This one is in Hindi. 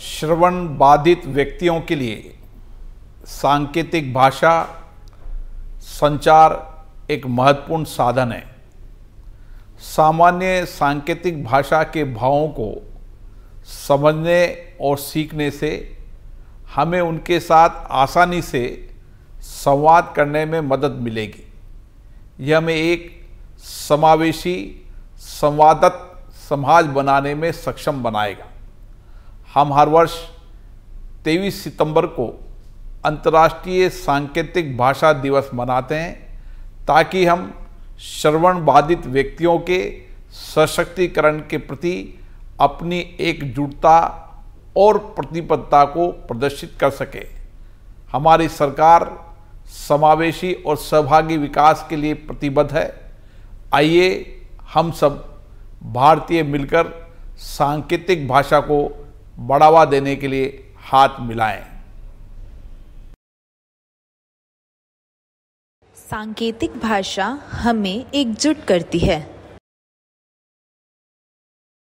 श्रवण बाधित व्यक्तियों के लिए सांकेतिक भाषा संचार एक महत्वपूर्ण साधन है सामान्य सांकेतिक भाषा के भावों को समझने और सीखने से हमें उनके साथ आसानी से संवाद करने में मदद मिलेगी यह हमें एक समावेशी संवादत समाज बनाने में सक्षम बनाएगा हम हर वर्ष 23 सितंबर को अंतर्राष्ट्रीय सांकेतिक भाषा दिवस मनाते हैं ताकि हम श्रवण बाधित व्यक्तियों के सशक्तिकरण के प्रति अपनी एकजुटता और प्रतिबद्धता को प्रदर्शित कर सके हमारी सरकार समावेशी और सहभागी विकास के लिए प्रतिबद्ध है आइए हम सब भारतीय मिलकर सांकेतिक भाषा को बढ़ावा देने के लिए हाथ मिलाएं सांकेतिक भाषा हमें एकजुट करती है